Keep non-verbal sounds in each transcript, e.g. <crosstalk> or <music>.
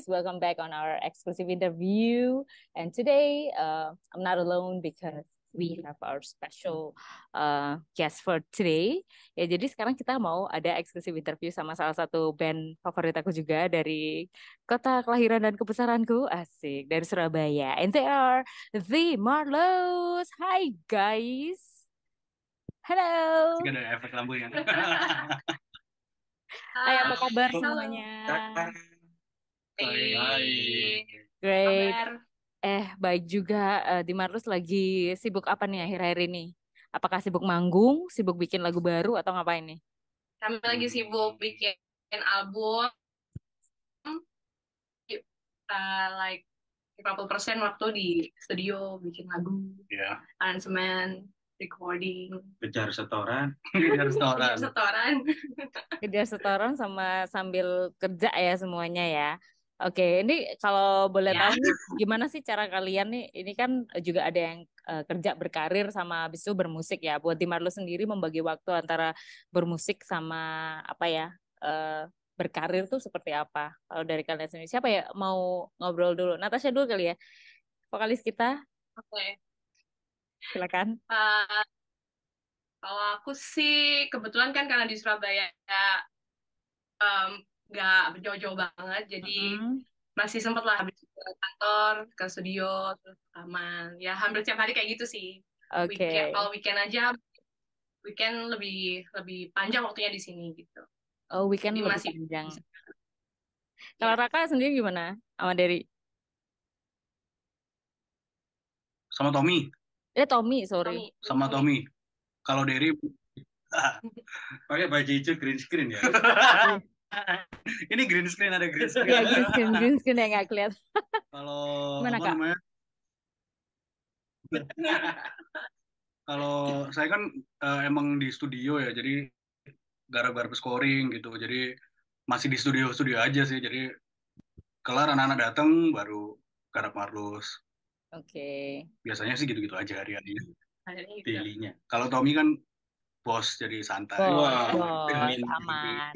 guys, welcome back on our exclusive interview. And today, uh, I'm not alone because we have our special uh, guest for today. Ya, jadi sekarang kita mau ada eksklusif interview sama salah satu band favorit aku juga dari kota kelahiran dan kebesaranku, asik, dari Surabaya. And they are The Marlows. Hi guys. hello. Jika ada efek lampu ya. <laughs> Hai, apa kabar semuanya? Baik. Great. Eh, baik juga. Uh, eh, Dimarlus lagi sibuk apa nih akhir-akhir ini? Apakah sibuk manggung, sibuk bikin lagu baru, atau ngapain nih? Kami lagi hmm. sibuk bikin album. Uh, like persen waktu di studio bikin lagu, yeah. aransemen, recording kejar setoran <laughs> kejar setoran kejar setoran kejar setoran sama sambil kerja ya semuanya ya Oke, ini kalau boleh yeah. tahu gimana sih cara kalian nih? Ini kan juga ada yang uh, kerja berkarir sama habis itu bermusik ya. Buat Dimar sendiri membagi waktu antara bermusik sama apa ya? Uh, berkarir tuh seperti apa? Kalau dari kalian sendiri siapa ya mau ngobrol dulu? Natasha dulu kali ya. Vokalis kita. Oke. Okay. Silakan. Uh, kalau aku sih kebetulan kan karena di Surabaya ya, um, nggak jauh-jauh banget jadi mm-hmm. masih sempat lah habis ke kantor ke studio terus ke ya hampir tiap hari kayak gitu sih okay. weekend kalau weekend aja weekend lebih lebih panjang waktunya di sini gitu oh weekend jadi lebih masih panjang kalau ya. sendiri gimana sama Derry sama Tommy eh Tommy sorry Tommy. sama Tommy kalau Derry <laughs> <laughs> pakai baju hijau green screen ya <laughs> <laughs> ini green screen ada green screen. Iya, green screen, green screen yang nggak kelihatan. Kalau mana? apa Kak? <laughs> Kalau saya kan uh, emang di studio ya, jadi gara-gara scoring gitu. Jadi masih di studio-studio aja sih. Jadi kelar anak-anak datang baru garap Marlos. Oke. Okay. Biasanya sih gitu-gitu aja hari ini. Pilihnya. Kalau Tommy kan bos jadi santai. wow. bos aman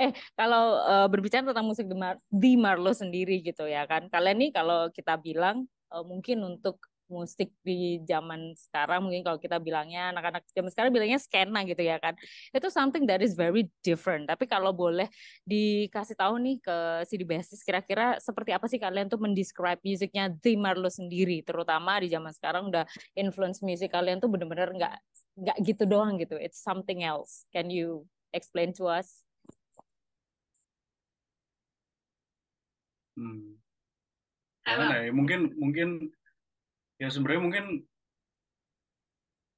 eh kalau uh, berbicara tentang musik di, Mar di Marlo sendiri gitu ya kan kalian nih kalau kita bilang uh, mungkin untuk musik di zaman sekarang mungkin kalau kita bilangnya anak-anak zaman sekarang bilangnya skena gitu ya kan itu something that is very different tapi kalau boleh dikasih tahu nih ke CD Basis kira-kira seperti apa sih kalian tuh mendescribe musiknya di Marlo sendiri terutama di zaman sekarang udah influence musik kalian tuh bener-bener nggak -bener nggak gitu doang gitu it's something else can you explain to us? Hmm. Karena ya, mungkin mungkin ya sebenarnya mungkin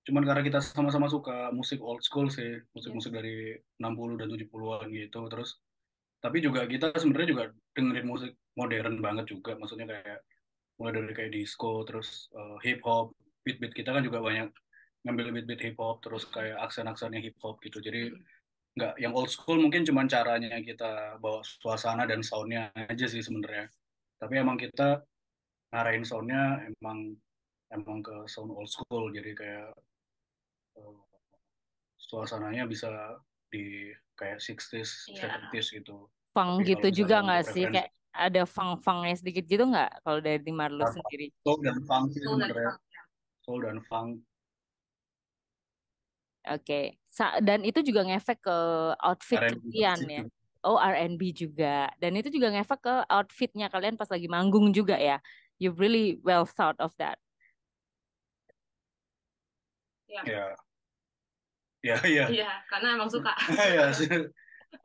cuman karena kita sama-sama suka musik old school sih, musik-musik iya. dari 60 dan 70-an gitu. Terus tapi juga kita sebenarnya juga dengerin musik modern banget juga, maksudnya kayak mulai dari kayak disco, terus uh, eh, hip hop, beat-beat kita kan juga banyak ngambil beat-beat hip hop, terus kayak aksen-aksennya hip hop gitu. Jadi hmm nggak yang old school mungkin cuma caranya kita bawa suasana dan soundnya aja sih sebenarnya tapi emang kita ngarahin soundnya emang emang ke sound old school jadi kayak uh, suasananya bisa di kayak 60s yeah. 70s gitu funk gitu juga nggak sih kayak ada funk-funknya sedikit gitu nggak kalau dari Marlo sendiri soul dan funk sih sebenarnya ya. soul dan funk Oke. Okay. Dan itu juga ngefek ke outfit kalian ya. Oh, R&B juga. Dan itu juga ngefek ke outfitnya kalian pas lagi manggung juga ya. You really well thought of that. Ya. Ya. Ya, Iya, karena emang suka. <laughs> Iya.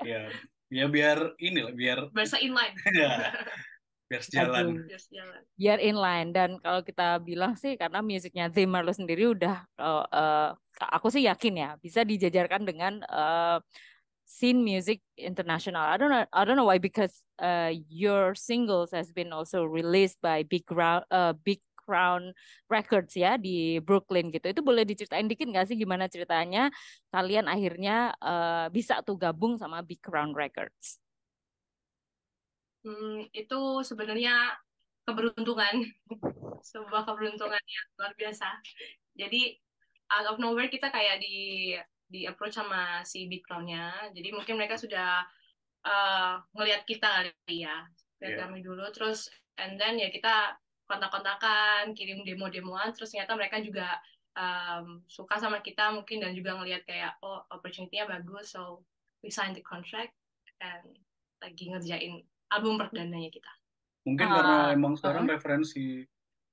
ya. ya biar ini lah, biar bersa inline. Iya. <laughs> biar jalan biar inline dan kalau kita bilang sih karena musiknya Tim Marlo sendiri udah uh, uh, aku sih yakin ya bisa dijajarkan dengan uh, scene music international. I don't know I don't know why because uh, your singles has been also released by big ground uh, big Crown Records ya di Brooklyn gitu. Itu boleh diceritain dikit nggak sih gimana ceritanya kalian akhirnya uh, bisa tuh gabung sama Big Crown Records? hmm, itu sebenarnya keberuntungan <laughs> sebuah keberuntungan yang luar biasa jadi out of nowhere kita kayak di di approach sama si backgroundnya jadi mungkin mereka sudah uh, kita kali ya lihat yeah. kami dulu terus and then ya kita kontak-kontakan kirim demo-demoan terus ternyata mereka juga um, suka sama kita mungkin dan juga ngelihat kayak oh opportunity-nya bagus so we signed the contract and lagi ngerjain album perdananya kita mungkin uh, karena emang sekarang uh, referensi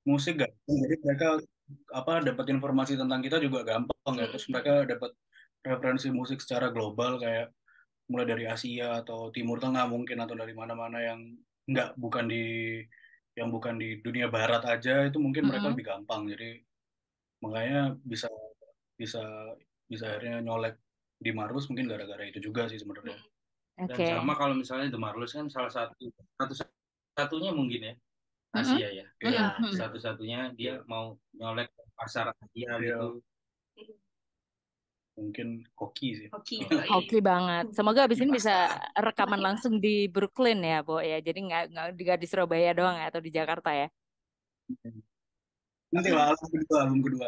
musik gak jadi mereka apa dapat informasi tentang kita juga gampang ya terus mereka dapat referensi musik secara global kayak mulai dari Asia atau Timur Tengah mungkin atau dari mana-mana yang nggak bukan di yang bukan di dunia barat aja itu mungkin mereka -hmm. lebih gampang jadi makanya bisa bisa bisa akhirnya nyolek di Marus mungkin gara-gara itu juga sih sebenarnya. Dan sama kalau misalnya The Marvelous kan salah satu satu satunya mungkin ya Asia ya. Mm-hmm. Ya, Yeah. Yeah. satu-satunya dia iya. mau nyolek pasar Asia yeah. gitu. Mungkin hoki sih. Hoki. koki <laughs> banget. Semoga abis ini bisa rekaman iya. langsung di Brooklyn ya, Bo ya. Jadi nggak nggak di Surabaya doang ya atau di Jakarta ya. Nanti lah album kedua, album kedua.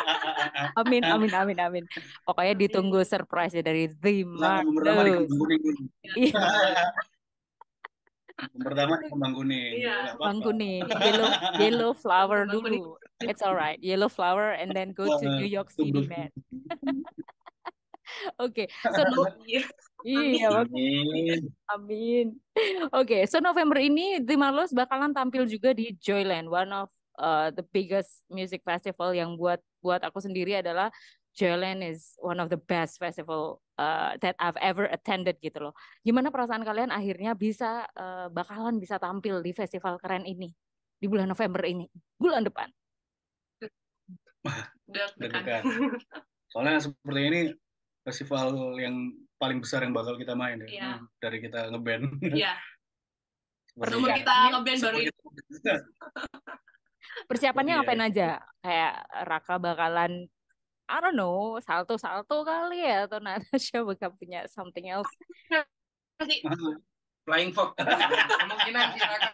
<laughs> amin, amin, amin, amin. Pokoknya ditunggu surprise dari The Mark. Nah, kuning. Iya. <laughs> pertama kembang kuning. Iya. Kembang kuning. Yellow, yellow flower dulu. It's alright. Yellow flower and then go to New York City, man. Oke, <laughs> okay. so no... iya, amin. amin. Oke, okay. so November ini The Marlos bakalan tampil juga di Joyland, one of Uh, the biggest music festival yang buat buat aku sendiri adalah Jalen is one of the best festival uh, that I've ever attended gitu loh. Gimana perasaan kalian akhirnya bisa uh, bakalan bisa tampil di festival keren ini di bulan November ini, bulan depan? Dekat. degan Soalnya seperti ini festival yang paling besar yang bakal kita main ya. Yeah. Hmm, dari kita ngeband. Iya. Yeah. Pertama kita iya. ngeband baru itu persiapannya iya, ngapain aja iya. kayak Raka bakalan I don't know salto salto kali ya atau Natasha bakal punya something else flying fox <laughs> kemungkinan sih Raka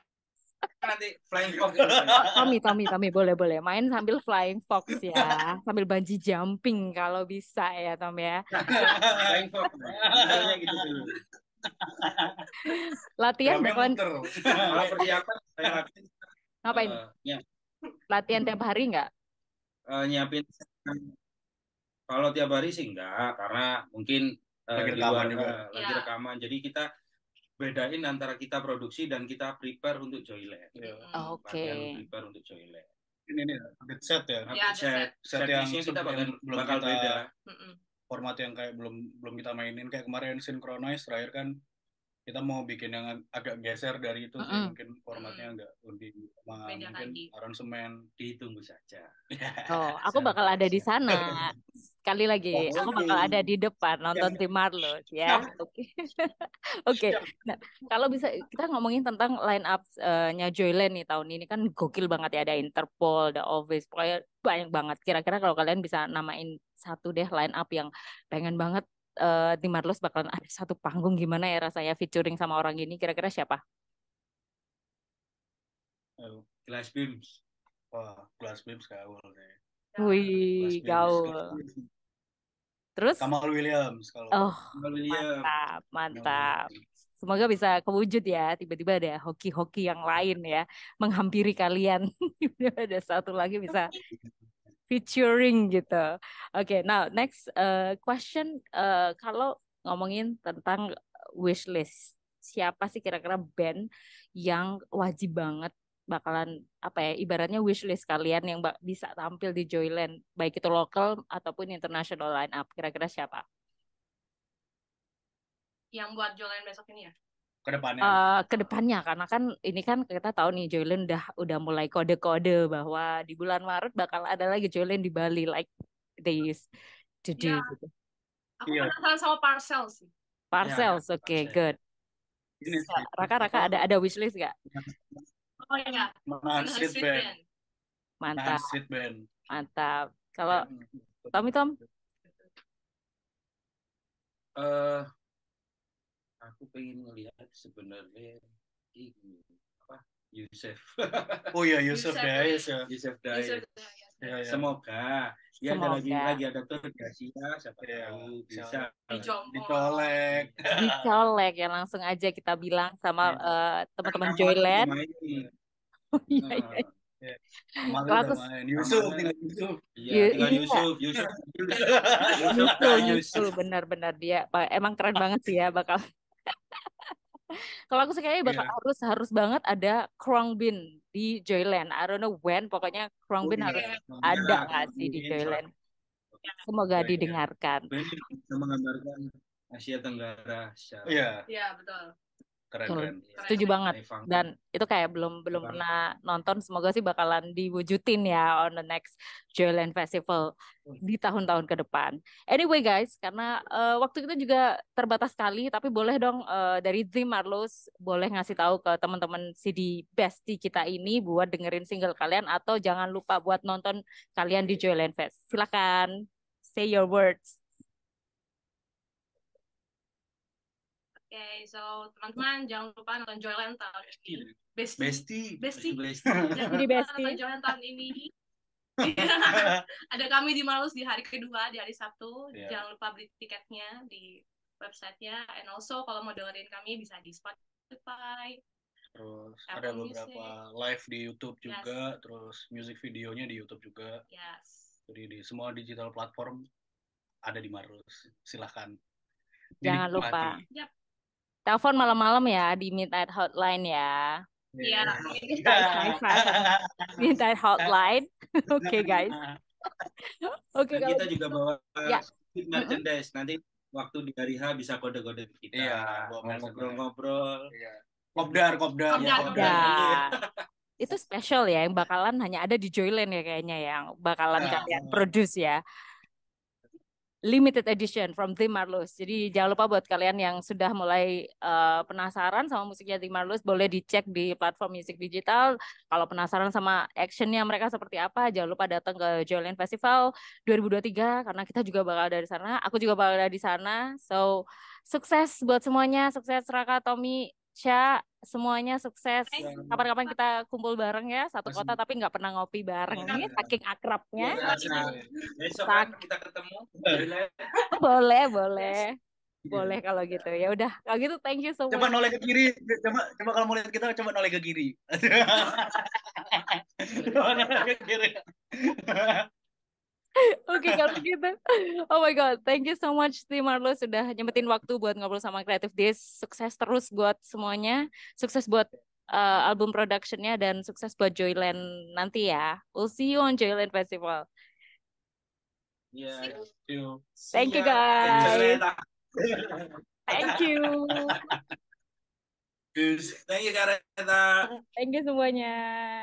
nanti flying fox Tommy Tommy Tommy boleh boleh main sambil flying fox ya sambil banji jumping kalau bisa ya Tom ya flying fox gitu dulu latihan bakalan persiapan ngapain uh, ya latihan tiap hari enggak? Uh, eh, nyiapin kalau tiap hari sih enggak karena mungkin uh, lagi rekaman juga eh, lagi ya. rekaman jadi kita bedain antara kita produksi dan kita prepare untuk joylet ya. oh, oke okay. prepare untuk joylet ini nih update set ya, ya set set, set yang kita bakal, yang belum bakal kita, beda format yang kayak belum belum kita mainin kayak kemarin synchronize terakhir kan kita mau bikin yang agak geser dari itu mm-hmm. mungkin formatnya agak lebih sama mungkin orang aransemen ditunggu saja. Oh, <laughs> aku bakal ada di sana. Sekali lagi, oh, aku bakal ada di depan nonton tim Marlo ya. Oke. <laughs> Oke. Nah, kalau bisa kita ngomongin tentang line up-nya eh, Joyland nih tahun ini kan gokil banget ya ada Interpol, ada Office, pokoknya banyak banget. Kira-kira kalau kalian bisa namain satu deh line up yang pengen banget uh, di Marlos bakalan ada satu panggung gimana ya rasanya featuring sama orang ini kira-kira siapa? Oh, Glass Beams. Wah, Glass Beams gaul deh. Wih, gaul. Terus? Kamal Williams kalau. Oh, Kamal Williams. mantap, mantap. Semoga bisa kewujud ya. Tiba-tiba ada hoki-hoki yang lain ya menghampiri kalian. <laughs> ada satu lagi bisa iya featuring gitu. Oke, okay, now next uh, question uh, kalau ngomongin tentang wish list, siapa sih kira-kira band yang wajib banget bakalan apa ya ibaratnya wish list kalian yang bisa tampil di Joyland baik itu lokal ataupun international line up kira-kira siapa? Yang buat Joyland besok ini ya? kedepannya uh, kedepannya karena kan ini kan kita tahu nih Joylin udah udah mulai kode-kode bahwa di bulan Maret bakal ada lagi Joylin di Bali like this to do iya. gitu. Aku yeah. penasaran sama parcel sih. Parcels, yeah, oke, okay, good. Raka-raka ada ada wishlist gak? Oh iya. Menahan Mantap. Mantap. Kalau hmm. Tommy Tom? Eh, uh, aku pengen ngelihat sebenarnya ini apa Yusuf <laughs> oh iya, ya Yusuf Dayas ya Yusuf Dayas ya, ya. semoga ya semoga. ada lagi lagi ada tuh ya siapa ya, tahu bisa dicolek dicolek ya langsung aja kita bilang sama ya. uh, teman-teman Joyland oh, iya, nah, iya. Yeah. Iya. Kalau Yusuf, Yusuf, Yusuf, iya, iya. Yusuf, Yusuf, Yusuf, Yusuf, benar-benar dia, emang keren banget sih ya bakal kalau aku sekali kayaknya bakal yeah. harus harus banget ada bin di Joyland. I don't know when, pokoknya crown oh, iya, harus yeah. ada yeah. gak sih di Joyland. Semoga yeah. Iya. didengarkan. Bisa menggambarkan Asia Tenggara. Iya. Iya betul keren, hmm, keren. Iya, setuju keren. banget dan itu kayak belum belum keren. pernah nonton semoga sih bakalan diwujudin ya on the next Joyland Festival hmm. di tahun-tahun ke depan anyway guys karena uh, waktu kita juga terbatas sekali tapi boleh dong uh, dari The Marlos boleh ngasih tahu ke teman-teman CD bestie kita ini buat dengerin single kalian atau jangan lupa buat nonton kalian di Joyland Fest silakan say your words okay, so teman-teman jangan lupa nonton Joyland tahun bestie, ini. Bestie. Bestie. Bestie. bestie. Besti bestie. nonton Joyland tahun ini. <laughs> Ada kami di Malus di hari kedua, di hari Sabtu. Yeah. Jangan lupa beli tiketnya di websitenya. And also kalau mau dengerin kami bisa di Spotify. Terus Apple ada beberapa music. live di YouTube juga, yes. terus music videonya di YouTube juga. Yes. Jadi di semua digital platform ada di Marus. Silahkan. Jangan lupa. Yep telepon malam-malam ya di Midnight Hotline ya. Iya. Yeah. Iya. Midnight Hotline. <laughs> <laughs> Oke guys. <laughs> Oke okay, kita juga gitu. bawa ya. merchandise nanti waktu di hari H bisa kode-kode kita iya, ngobrol-ngobrol. Iya. Kopdar, kopdar, kopdar. Ya, kopdar. itu spesial ya yang bakalan hanya ada di Joyland ya kayaknya ya, yang bakalan ya, kalian produce ya limited edition from Tim Marlos. Jadi jangan lupa buat kalian yang sudah mulai uh, penasaran sama musiknya Tim Marlos, boleh dicek di platform musik digital. Kalau penasaran sama actionnya mereka seperti apa, jangan lupa datang ke Jolene Festival 2023 karena kita juga bakal ada di sana. Aku juga bakal ada di sana. So sukses buat semuanya, sukses Raka, Tommy, Ca, semuanya sukses. Kapan-kapan kita kumpul bareng ya, satu kota tapi nggak pernah ngopi bareng. Ini iya. saking akrabnya. Iya, iya, Besok kan kita ketemu. Boleh, oh, boleh. Boleh kalau gitu. Ya udah, kalau gitu thank you so much. Coba noleh ke kiri. Coba coba kalau mau lihat kita coba noleh ke kiri. <laughs> coba noleh ke kiri. <laughs> Oke okay, kalau gitu. Oh my god, thank you so much Tim Marlo sudah nyempetin waktu buat ngobrol sama Creative Days. Sukses terus buat semuanya. Sukses buat uh, album productionnya dan sukses buat Joyland nanti ya. We'll see you on Joyland Festival. Yeah, thank you. Thank you guys. Thank you. Thank you Kareta. Thank you semuanya.